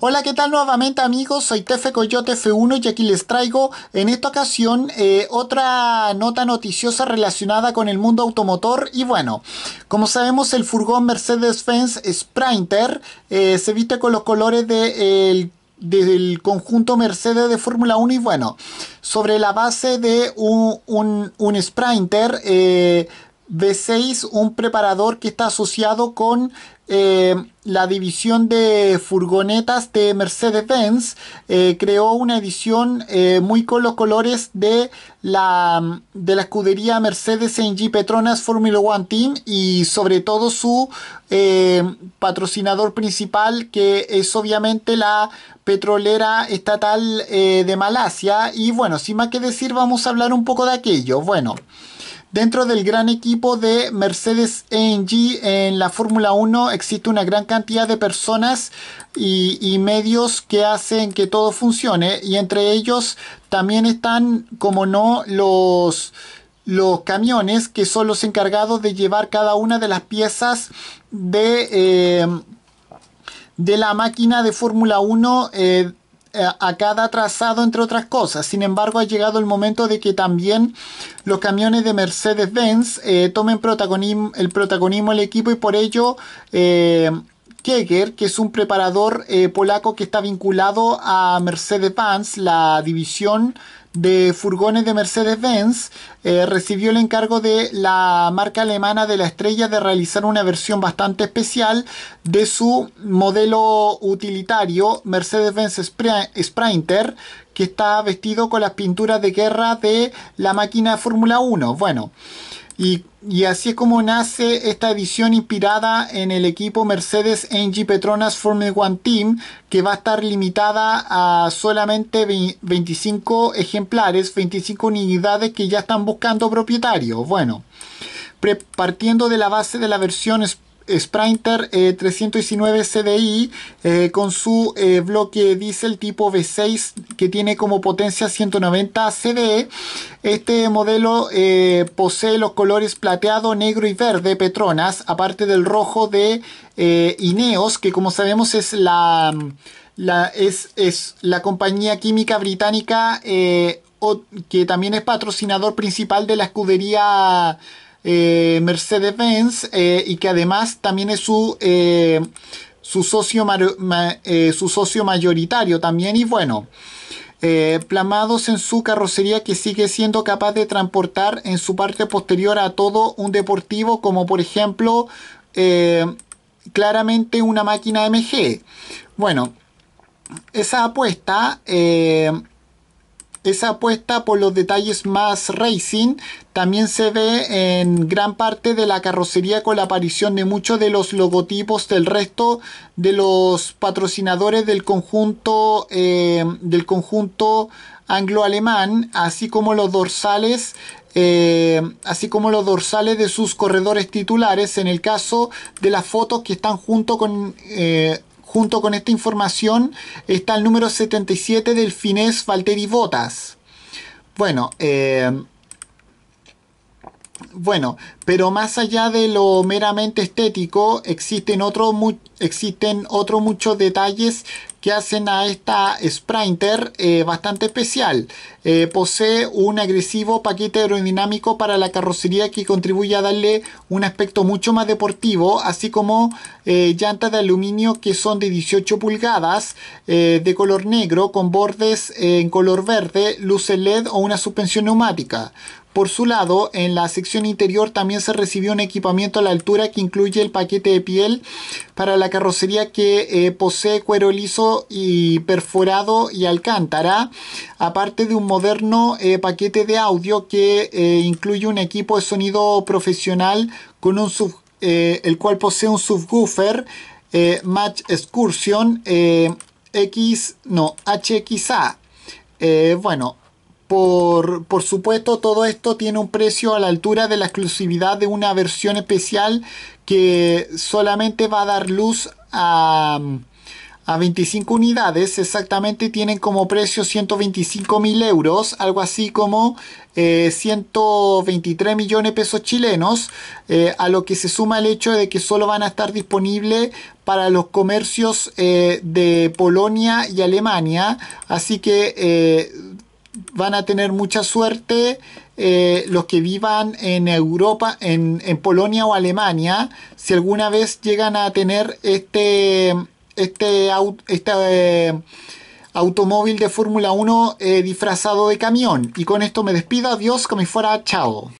Hola, ¿qué tal nuevamente amigos? Soy Tefe Coyote F1 y aquí les traigo en esta ocasión eh, otra nota noticiosa relacionada con el mundo automotor y bueno, como sabemos el furgón Mercedes-Benz Sprinter eh, se viste con los colores del conjunto Mercedes de Fórmula 1 y bueno, sobre la base de un, Sprinter eh, B6, un preparador que está asociado con eh, la división de furgonetas de Mercedes-Benz, eh, creó una edición eh, muy con los colores de la, de la escudería Mercedes G. Petronas Formula One Team y sobre todo su patrocinador principal que es obviamente la petrolera estatal de Malasia. Y bueno, sin más que decir, vamos a hablar un poco de aquello. Bueno. Dentro del gran equipo de Mercedes AMG en la Fórmula 1 existe una gran cantidad de personas y, medios que hacen que todo funcione y entre ellos también están, como no, los, los camiones que son los encargados de llevar cada una de las piezas de, eh, de la máquina de Fórmula 1. Eh, a cada trazado, entre otras cosas. Sin embargo, ha llegado el momento de que también los camiones de Mercedes-Benz eh, tomen protagonismo, el protagonismo del equipo y por ello... Eh, ...Kegger, que es un preparador eh, polaco que está vinculado a Mercedes-Benz, la división de furgones de Mercedes-Benz, eh, recibió el encargo de la marca alemana de la estrella de realizar una versión bastante especial de su modelo utilitario Mercedes-Benz Sprinter, que está vestido con las pinturas de guerra de la máquina Fórmula 1. Bueno. Y, así es como nace esta edición inspirada en el equipo Mercedes NG Petronas Formula One Team, que va a estar limitada a solamente 25 ejemplares, 25 unidades que ya están buscando propietarios. Bueno, partiendo de la base de la versión Sprinter 319 eh, CDI eh, con su eh, bloque diésel tipo V6 que tiene como potencia 190 CDE. Este modelo posee los colores plateado, negro y verde Petronas, aparte del rojo de Ineos, que como sabemos es la, es, es, la compañía química británica que también es patrocinador principal de la escudería. Eh, Mercedes-Benz eh, y que además también es su, eh, su, socio su socio mayoritario también y bueno. plamados en su carrocería que sigue siendo capaz de transportar en su parte posterior a todo un deportivo como por ejemplo claramente una máquina MG bueno esa apuesta esa apuesta por los detalles más racing también se ve en gran parte de la carrocería con la aparición de muchos de los logotipos del resto de los patrocinadores del conjunto eh, del conjunto anglo-alemán, así como los dorsales eh, así como los dorsales de sus corredores titulares en el caso de las fotos que están junto con eh, Junto con esta información está el número 77 del finés Valtteri Botas. Bueno, eh, bueno, pero más allá de lo meramente estético, existen, existen otros muchos detalles que hacen a esta Sprinter eh, bastante especial. Eh, posee un agresivo paquete aerodinámico para la carrocería que contribuye a darle un aspecto mucho más deportivo, así como eh, llantas de aluminio que son de 18 pulgadas, de color negro, con bordes en color verde, luces LED o una suspensión neumática. Por su lado, en la sección interior también se recibió un equipamiento a la altura que incluye el paquete de piel para la carrocería que eh, posee cuero liso y perforado y alcántara, aparte de un moderno eh, paquete de audio que eh, incluye un equipo de sonido profesional con un sub, el cual posee un subwoofer Match Excursion X, no, HXA. bueno, por, supuesto, todo esto tiene un precio a la altura de la exclusividad de una versión especial que solamente va a dar luz a, 25 unidades. Exactamente tienen como precio 125 mil euros, algo así como 123 eh, millones de pesos chilenos, eh, a lo que se suma el hecho de que solo van a estar disponibles para los comercios eh, de Polonia y Alemania. Así que van a tener mucha suerte eh, los que vivan en Europa, en, en, Polonia o Alemania, si alguna vez llegan a tener este, este, este eh, automóvil de Fórmula 1 eh, disfrazado de camión. Y con esto me despido, adiós, como si fuera, chao.